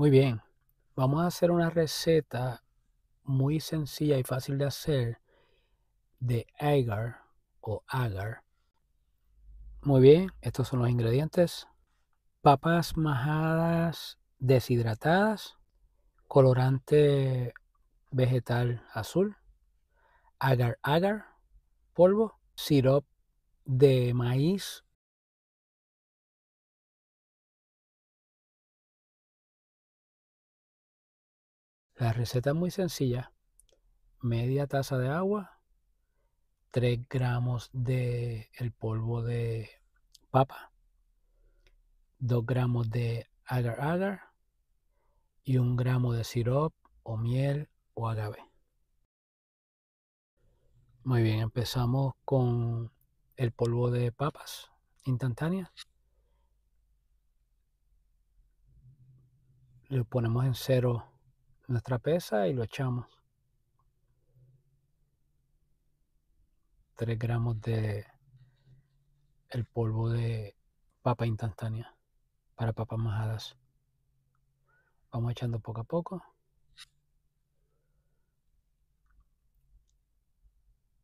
Muy bien, vamos a hacer una receta muy sencilla y fácil de hacer de agar o agar. Muy bien, estos son los ingredientes. Papas majadas deshidratadas, colorante vegetal azul, agar agar, polvo, sirop de maíz La receta es muy sencilla. Media taza de agua, 3 gramos de el polvo de papa, 2 gramos de agar agar y 1 gramo de sirop o miel o agave. Muy bien, empezamos con el polvo de papas instantánea. Lo ponemos en cero nuestra pesa y lo echamos. 3 gramos de el polvo de papa instantánea para papas majadas. Vamos echando poco a poco.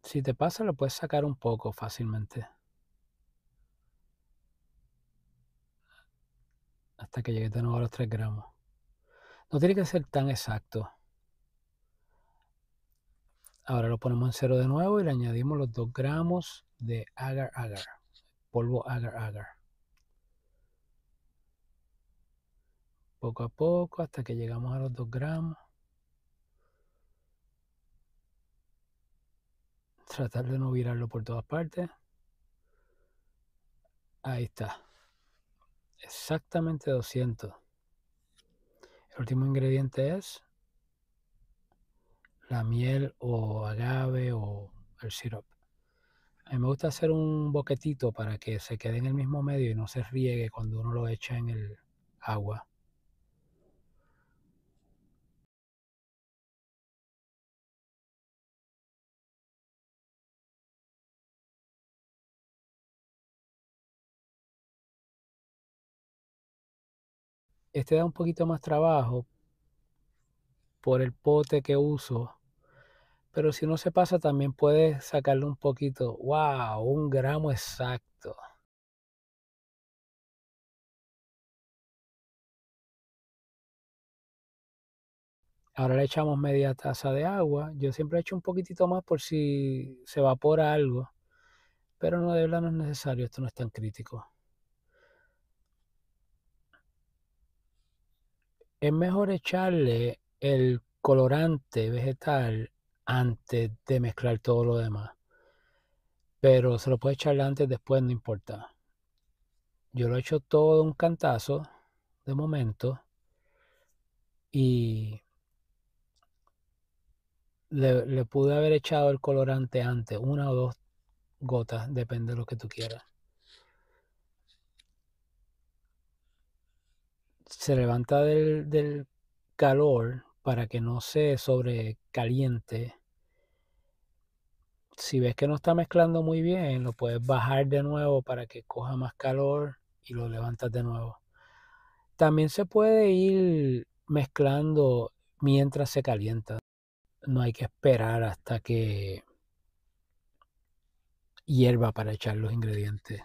Si te pasa, lo puedes sacar un poco fácilmente. Hasta que llegue de nuevo a los 3 gramos. No tiene que ser tan exacto. Ahora lo ponemos en cero de nuevo y le añadimos los 2 gramos de agar agar, polvo agar agar. Poco a poco hasta que llegamos a los 2 gramos. Tratar de no virarlo por todas partes. Ahí está. Exactamente 200. El último ingrediente es la miel o agave o el sirope. A mí me gusta hacer un boquetito para que se quede en el mismo medio y no se riegue cuando uno lo echa en el agua. este da un poquito más trabajo por el pote que uso. Pero si no se pasa, también puedes sacarle un poquito. ¡Wow! Un gramo exacto. Ahora le echamos media taza de agua. Yo siempre echo un poquitito más por si se evapora algo. Pero no, de verdad no es necesario. Esto no es tan crítico. es mejor echarle el colorante vegetal antes de mezclar todo lo demás. Pero se lo puede echar antes, después, no importa. Yo lo he hecho todo un cantazo de momento y le pude haber echado el colorante antes, una o dos gotas, depende de lo que tú quieras. se levanta del, del calor para que no se sobrecaliente. Si ves que no está mezclando muy bien, lo puedes bajar de nuevo para que coja más calor y lo levantas de nuevo. También se puede ir mezclando mientras se calienta. No hay que esperar hasta que hierva para echar los ingredientes.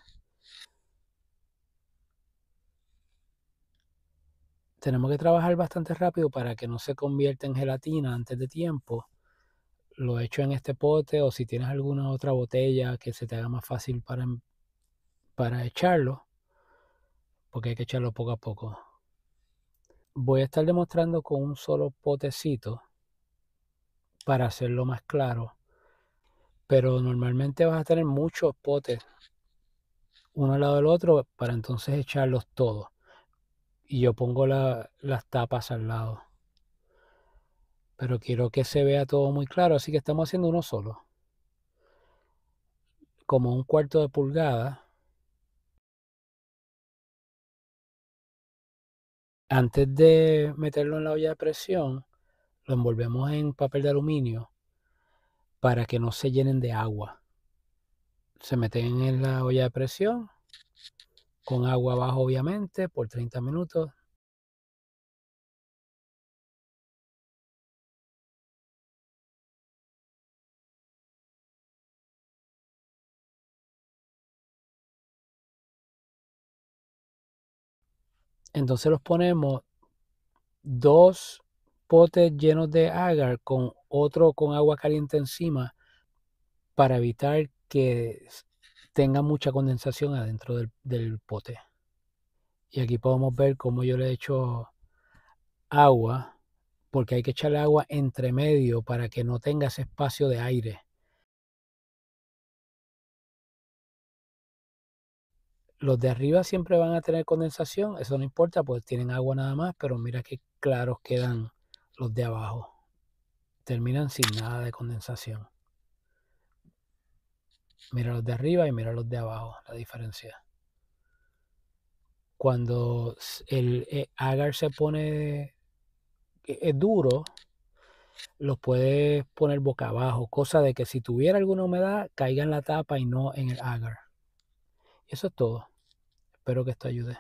tenemos que trabajar bastante rápido para que no se convierta en gelatina antes de tiempo. Lo echo en este pote o si tienes alguna otra botella que se te haga más fácil para, em, para echarlo, porque hay que echarlo poco a poco. Voy a estar demostrando con un solo potecito para hacerlo más claro. Pero normalmente vas a tener muchos potes uno al lado del otro para entonces echarlos todos y yo pongo las tapas al lado. Pero quiero que se vea todo muy claro, así que estamos haciendo uno solo. Como un cuarto de pulgada. Antes de meterlo en la olla de presión, lo envolvemos en papel de aluminio para que no se llenen de agua. Se meten en la olla de presión con agua abajo obviamente por 30 minutos. Entonces los ponemos dos potes llenos de agar con otro con agua caliente encima para evitar que tenga mucha condensación adentro del, pote. Y aquí podemos ver cómo yo le he hecho agua, porque hay que echarle agua entre medio para que no tenga ese espacio de aire. Los de arriba siempre van a tener condensación, eso no importa, pues tienen agua nada más, pero mira qué claros quedan los de abajo. Terminan sin nada de condensación. Mira los de arriba y mira los de abajo, la diferencia. Cuando el, eh, agar se pone e, es duro, los puedes poner boca abajo, cosa de que si tuviera alguna humedad caiga en la tapa y no en el agar. Eso es todo. Espero que esto ayude.